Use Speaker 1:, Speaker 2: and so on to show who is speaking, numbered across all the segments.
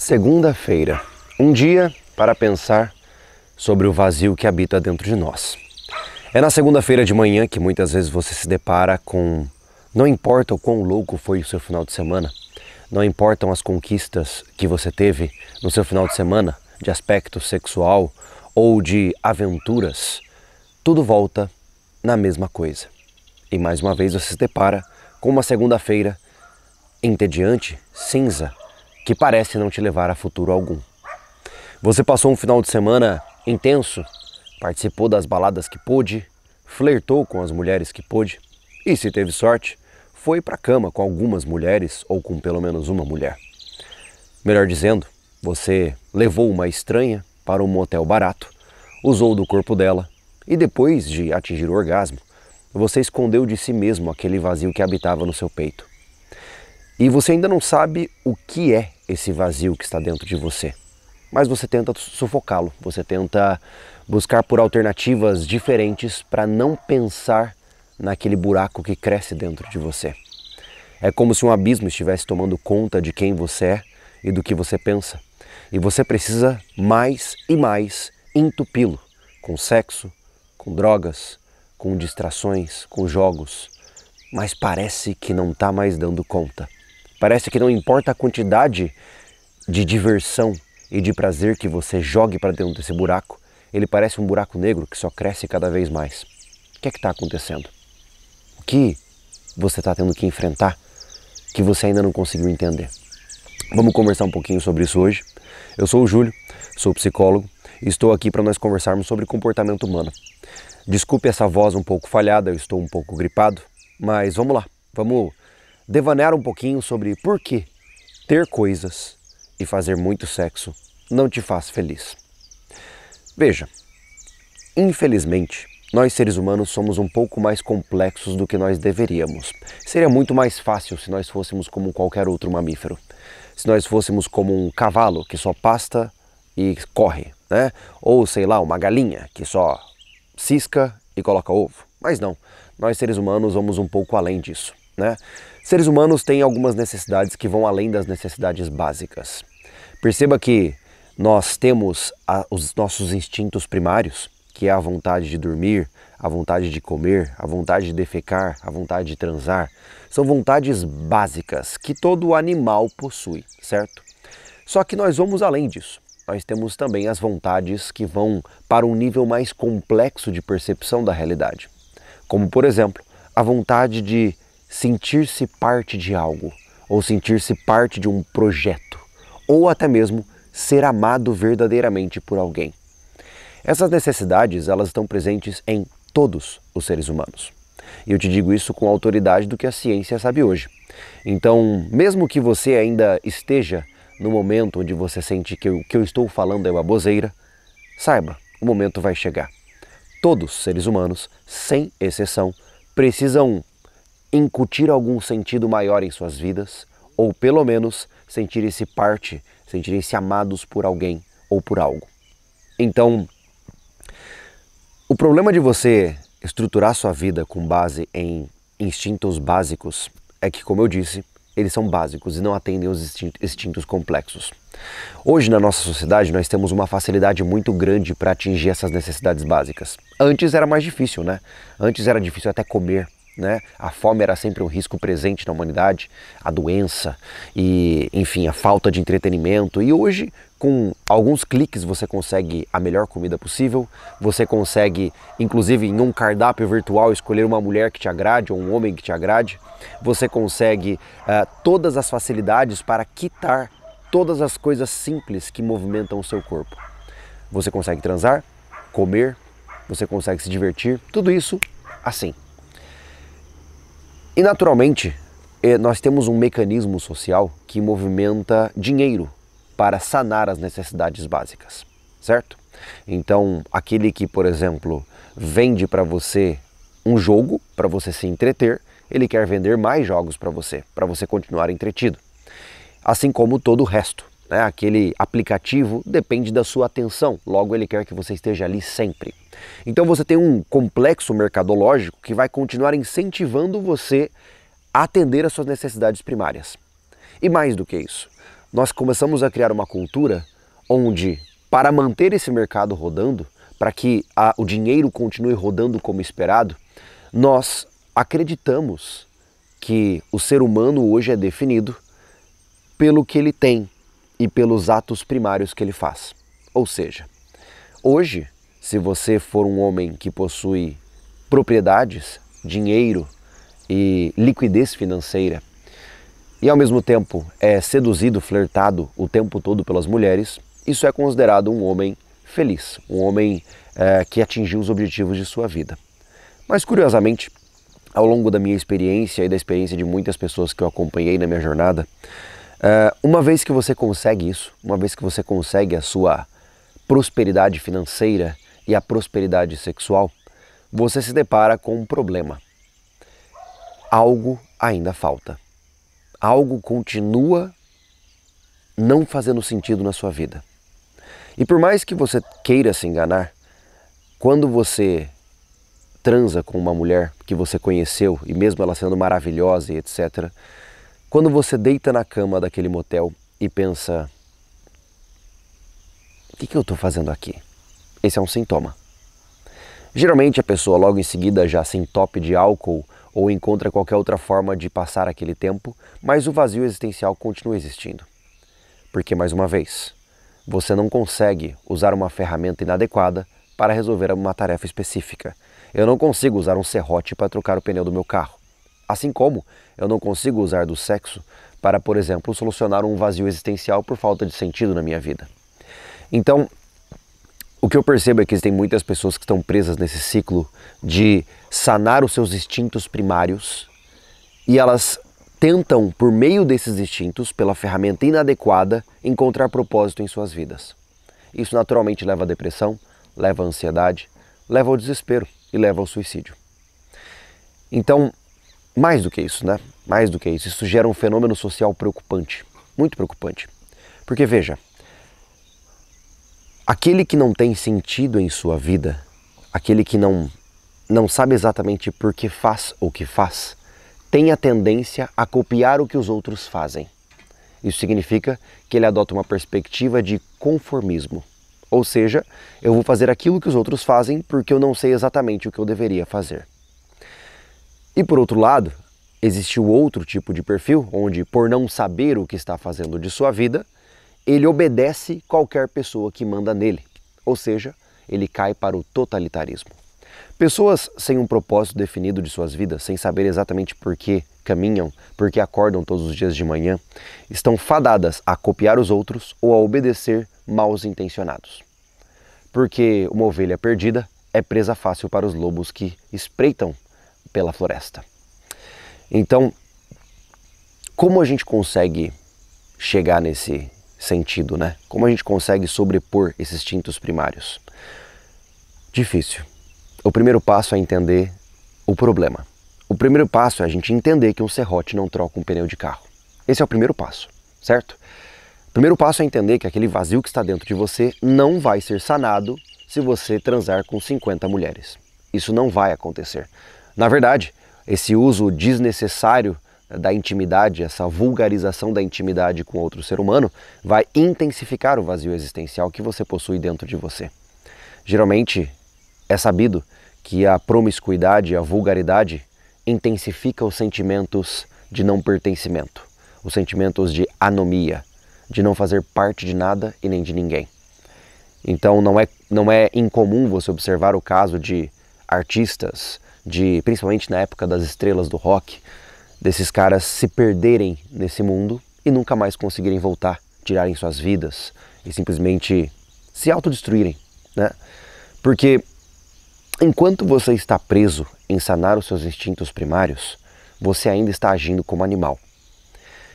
Speaker 1: Segunda-feira, um dia para pensar sobre o vazio que habita dentro de nós. É na segunda-feira de manhã que muitas vezes você se depara com não importa o quão louco foi o seu final de semana, não importam as conquistas que você teve no seu final de semana de aspecto sexual ou de aventuras, tudo volta na mesma coisa. E mais uma vez você se depara com uma segunda-feira entediante, cinza, que parece não te levar a futuro algum. Você passou um final de semana intenso, participou das baladas que pôde, flertou com as mulheres que pôde e, se teve sorte, foi para cama com algumas mulheres ou com pelo menos uma mulher. Melhor dizendo, você levou uma estranha para um motel barato, usou do corpo dela e depois de atingir o orgasmo, você escondeu de si mesmo aquele vazio que habitava no seu peito. E você ainda não sabe o que é esse vazio que está dentro de você. Mas você tenta sufocá-lo, você tenta buscar por alternativas diferentes para não pensar naquele buraco que cresce dentro de você. É como se um abismo estivesse tomando conta de quem você é e do que você pensa. E você precisa mais e mais entupi-lo com sexo, com drogas, com distrações, com jogos. Mas parece que não está mais dando conta. Parece que não importa a quantidade de diversão e de prazer que você jogue para dentro desse buraco, ele parece um buraco negro que só cresce cada vez mais. O que é que está acontecendo? O que você está tendo que enfrentar que você ainda não conseguiu entender? Vamos conversar um pouquinho sobre isso hoje. Eu sou o Júlio, sou psicólogo e estou aqui para nós conversarmos sobre comportamento humano. Desculpe essa voz um pouco falhada, eu estou um pouco gripado, mas vamos lá, vamos devanear um pouquinho sobre por que ter coisas e fazer muito sexo não te faz feliz. Veja, infelizmente, nós seres humanos somos um pouco mais complexos do que nós deveríamos. Seria muito mais fácil se nós fôssemos como qualquer outro mamífero. Se nós fôssemos como um cavalo que só pasta e corre, né? Ou sei lá, uma galinha que só cisca e coloca ovo. Mas não, nós seres humanos vamos um pouco além disso. Né? Seres humanos têm algumas necessidades que vão além das necessidades básicas. Perceba que nós temos a, os nossos instintos primários, que é a vontade de dormir, a vontade de comer, a vontade de defecar, a vontade de transar. São vontades básicas que todo animal possui, certo? Só que nós vamos além disso. Nós temos também as vontades que vão para um nível mais complexo de percepção da realidade. Como, por exemplo, a vontade de sentir-se parte de algo, ou sentir-se parte de um projeto, ou até mesmo ser amado verdadeiramente por alguém. Essas necessidades, elas estão presentes em todos os seres humanos. E eu te digo isso com autoridade do que a ciência sabe hoje. Então, mesmo que você ainda esteja no momento onde você sente que o que eu estou falando é uma bozeira, saiba, o momento vai chegar. Todos os seres humanos, sem exceção, precisam incutir algum sentido maior em suas vidas, ou pelo menos sentirem-se parte, sentirem-se amados por alguém ou por algo. Então, o problema de você estruturar sua vida com base em instintos básicos é que, como eu disse, eles são básicos e não atendem os instintos complexos. Hoje, na nossa sociedade, nós temos uma facilidade muito grande para atingir essas necessidades básicas. Antes era mais difícil, né? Antes era difícil até comer, né? A fome era sempre um risco presente na humanidade, a doença e, enfim, a falta de entretenimento. E hoje, com alguns cliques, você consegue a melhor comida possível. Você consegue, inclusive, em um cardápio virtual, escolher uma mulher que te agrade ou um homem que te agrade. Você consegue uh, todas as facilidades para quitar todas as coisas simples que movimentam o seu corpo. Você consegue transar, comer, você consegue se divertir, tudo isso assim. E naturalmente, eh, nós temos um mecanismo social que movimenta dinheiro para sanar as necessidades básicas, certo? Então, aquele que, por exemplo, vende para você um jogo para você se entreter, ele quer vender mais jogos para você, para você continuar entretido. Assim como todo o resto né? aquele aplicativo depende da sua atenção, logo ele quer que você esteja ali sempre. Então você tem um complexo mercadológico que vai continuar incentivando você a atender às suas necessidades primárias. E mais do que isso, nós começamos a criar uma cultura onde, para manter esse mercado rodando, para que a, o dinheiro continue rodando como esperado, nós acreditamos que o ser humano hoje é definido pelo que ele tem, e pelos atos primários que ele faz. Ou seja, hoje, se você for um homem que possui propriedades, dinheiro e liquidez financeira, e ao mesmo tempo é seduzido, flertado o tempo todo pelas mulheres, isso é considerado um homem feliz, um homem é, que atingiu os objetivos de sua vida. Mas curiosamente, ao longo da minha experiência e da experiência de muitas pessoas que eu acompanhei na minha jornada, Uh, uma vez que você consegue isso, uma vez que você consegue a sua prosperidade financeira e a prosperidade sexual, você se depara com um problema. Algo ainda falta. Algo continua não fazendo sentido na sua vida. E por mais que você queira se enganar, quando você transa com uma mulher que você conheceu, e mesmo ela sendo maravilhosa e etc., quando você deita na cama daquele motel e pensa: o que, que eu estou fazendo aqui? Esse é um sintoma. Geralmente a pessoa logo em seguida já se entope de álcool ou encontra qualquer outra forma de passar aquele tempo, mas o vazio existencial continua existindo. Porque, mais uma vez, você não consegue usar uma ferramenta inadequada para resolver uma tarefa específica. Eu não consigo usar um serrote para trocar o pneu do meu carro. Assim como eu não consigo usar do sexo para, por exemplo, solucionar um vazio existencial por falta de sentido na minha vida. Então, o que eu percebo é que existem muitas pessoas que estão presas nesse ciclo de sanar os seus instintos primários e elas tentam, por meio desses instintos, pela ferramenta inadequada, encontrar propósito em suas vidas. Isso naturalmente leva à depressão, leva à ansiedade, leva ao desespero e leva ao suicídio. Então, mais do que isso, né? Mais do que isso, isso gera um fenômeno social preocupante, muito preocupante. Porque veja, aquele que não tem sentido em sua vida, aquele que não não sabe exatamente por que faz o que faz, tem a tendência a copiar o que os outros fazem. Isso significa que ele adota uma perspectiva de conformismo. Ou seja, eu vou fazer aquilo que os outros fazem porque eu não sei exatamente o que eu deveria fazer. E por outro lado, existe o outro tipo de perfil, onde por não saber o que está fazendo de sua vida, ele obedece qualquer pessoa que manda nele, ou seja, ele cai para o totalitarismo. Pessoas sem um propósito definido de suas vidas, sem saber exatamente por que caminham, por que acordam todos os dias de manhã, estão fadadas a copiar os outros ou a obedecer maus intencionados. Porque uma ovelha perdida é presa fácil para os lobos que espreitam pela floresta. Então, como a gente consegue chegar nesse sentido, né? Como a gente consegue sobrepor esses instintos primários? Difícil. O primeiro passo é entender o problema. O primeiro passo é a gente entender que um serrote não troca um pneu de carro. Esse é o primeiro passo, certo? O primeiro passo é entender que aquele vazio que está dentro de você não vai ser sanado se você transar com 50 mulheres. Isso não vai acontecer. Na verdade, esse uso desnecessário né, da intimidade, essa vulgarização da intimidade com outro ser humano, vai intensificar o vazio existencial que você possui dentro de você. Geralmente é sabido que a promiscuidade, a vulgaridade, intensifica os sentimentos de não pertencimento, os sentimentos de anomia, de não fazer parte de nada e nem de ninguém. Então não é, não é incomum você observar o caso de artistas, de principalmente na época das estrelas do rock, desses caras se perderem nesse mundo e nunca mais conseguirem voltar, tirarem suas vidas e simplesmente se autodestruírem, né? Porque enquanto você está preso em sanar os seus instintos primários, você ainda está agindo como animal.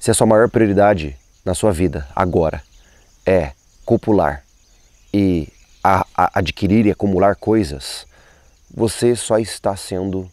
Speaker 1: Se a sua maior prioridade na sua vida agora é copular e a, a adquirir e acumular coisas, você só está sendo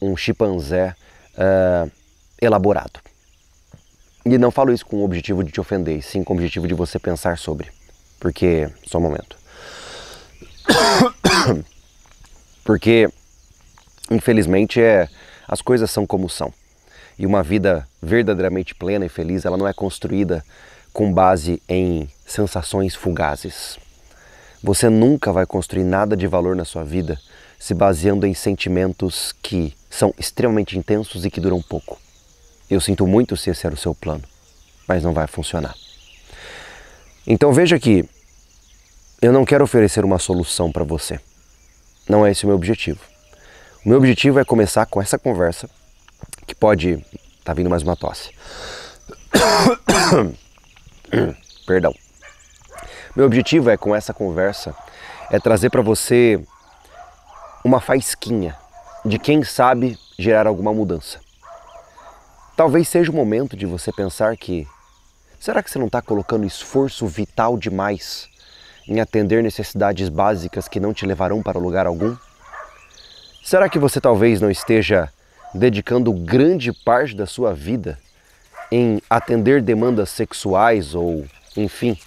Speaker 1: um chimpanzé uh, elaborado. E não falo isso com o objetivo de te ofender, sim com o objetivo de você pensar sobre. Porque. Só um momento. Porque, infelizmente, é, as coisas são como são. E uma vida verdadeiramente plena e feliz, ela não é construída com base em sensações fugazes. Você nunca vai construir nada de valor na sua vida se baseando em sentimentos que são extremamente intensos e que duram pouco. Eu sinto muito se esse era o seu plano, mas não vai funcionar. Então veja que eu não quero oferecer uma solução para você. Não é esse o meu objetivo. O meu objetivo é começar com essa conversa, que pode. Tá vindo mais uma tosse. Perdão. Meu objetivo é com essa conversa é trazer para você uma faisquinha de quem sabe gerar alguma mudança. Talvez seja o momento de você pensar que será que você não está colocando esforço vital demais em atender necessidades básicas que não te levarão para lugar algum? Será que você talvez não esteja dedicando grande parte da sua vida em atender demandas sexuais ou, enfim,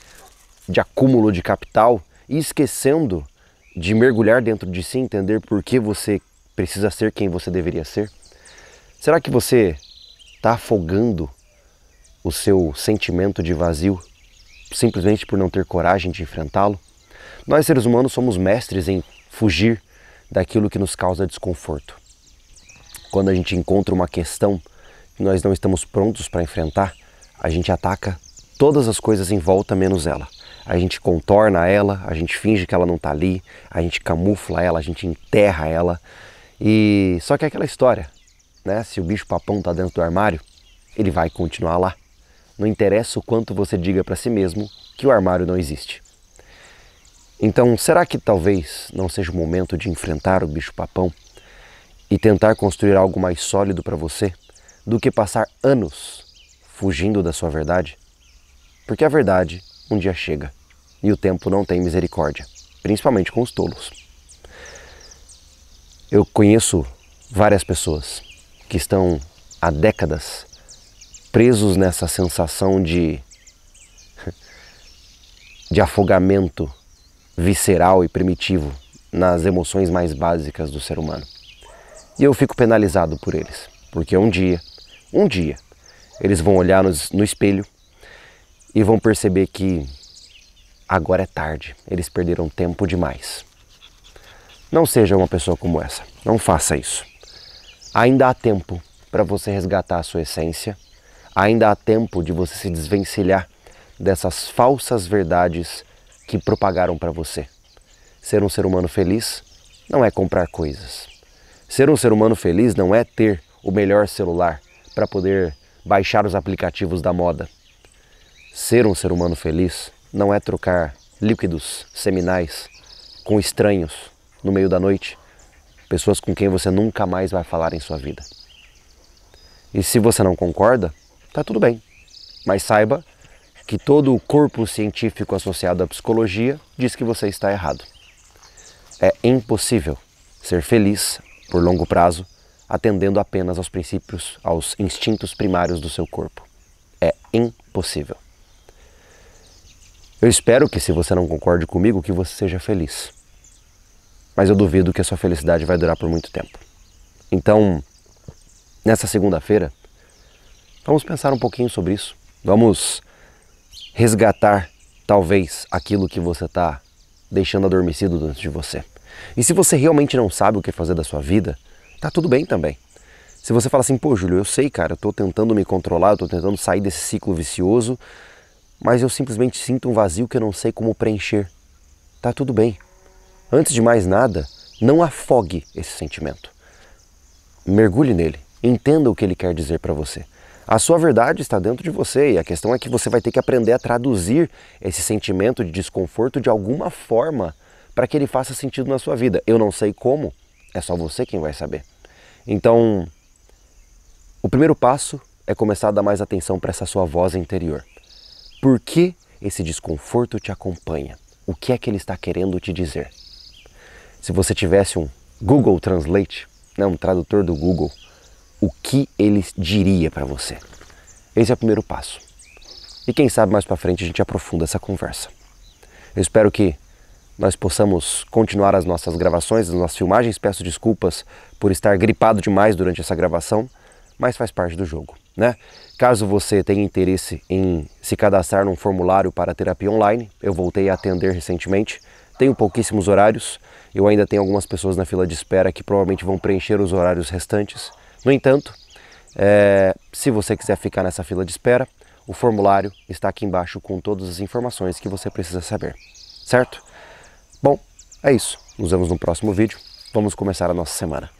Speaker 1: de acúmulo de capital e esquecendo de mergulhar dentro de si, entender por que você precisa ser quem você deveria ser? Será que você está afogando o seu sentimento de vazio simplesmente por não ter coragem de enfrentá-lo? Nós seres humanos somos mestres em fugir daquilo que nos causa desconforto. Quando a gente encontra uma questão que nós não estamos prontos para enfrentar, a gente ataca todas as coisas em volta menos ela a gente contorna ela, a gente finge que ela não está ali, a gente camufla ela, a gente enterra ela. E só que é aquela história, né? Se o bicho papão está dentro do armário, ele vai continuar lá. Não interessa o quanto você diga para si mesmo que o armário não existe. Então, será que talvez não seja o momento de enfrentar o bicho papão e tentar construir algo mais sólido para você do que passar anos fugindo da sua verdade? Porque a verdade um dia chega e o tempo não tem misericórdia, principalmente com os tolos. Eu conheço várias pessoas que estão há décadas presos nessa sensação de de afogamento visceral e primitivo nas emoções mais básicas do ser humano. E eu fico penalizado por eles, porque um dia, um dia, eles vão olhar no, no espelho e vão perceber que agora é tarde, eles perderam tempo demais. Não seja uma pessoa como essa, não faça isso. Ainda há tempo para você resgatar a sua essência, ainda há tempo de você se desvencilhar dessas falsas verdades que propagaram para você. Ser um ser humano feliz não é comprar coisas. Ser um ser humano feliz não é ter o melhor celular para poder baixar os aplicativos da moda. Ser um ser humano feliz não é trocar líquidos seminais com estranhos no meio da noite, pessoas com quem você nunca mais vai falar em sua vida. E se você não concorda, tá tudo bem. Mas saiba que todo o corpo científico associado à psicologia diz que você está errado. É impossível ser feliz por longo prazo atendendo apenas aos princípios, aos instintos primários do seu corpo. É impossível. Eu espero que, se você não concorde comigo, que você seja feliz. Mas eu duvido que a sua felicidade vai durar por muito tempo. Então, nessa segunda-feira, vamos pensar um pouquinho sobre isso. Vamos resgatar, talvez, aquilo que você está deixando adormecido dentro de você. E se você realmente não sabe o que fazer da sua vida, tá tudo bem também. Se você fala assim, pô, Júlio, eu sei, cara, eu tô tentando me controlar, eu tô tentando sair desse ciclo vicioso, mas eu simplesmente sinto um vazio que eu não sei como preencher. Tá tudo bem. Antes de mais nada, não afogue esse sentimento. Mergulhe nele, entenda o que ele quer dizer para você. A sua verdade está dentro de você e a questão é que você vai ter que aprender a traduzir esse sentimento de desconforto de alguma forma para que ele faça sentido na sua vida. Eu não sei como, é só você quem vai saber. Então, o primeiro passo é começar a dar mais atenção para essa sua voz interior. Por que esse desconforto te acompanha? O que é que ele está querendo te dizer? Se você tivesse um Google Translate, né, um tradutor do Google, o que ele diria para você? Esse é o primeiro passo. E quem sabe mais para frente a gente aprofunda essa conversa. Eu espero que nós possamos continuar as nossas gravações, as nossas filmagens. Peço desculpas por estar gripado demais durante essa gravação, mas faz parte do jogo né? Caso você tenha interesse em se cadastrar num formulário para terapia online, eu voltei a atender recentemente. Tenho pouquíssimos horários, eu ainda tenho algumas pessoas na fila de espera que provavelmente vão preencher os horários restantes. No entanto, é, se você quiser ficar nessa fila de espera, o formulário está aqui embaixo com todas as informações que você precisa saber, certo? Bom, é isso. Nos vemos no próximo vídeo. Vamos começar a nossa semana.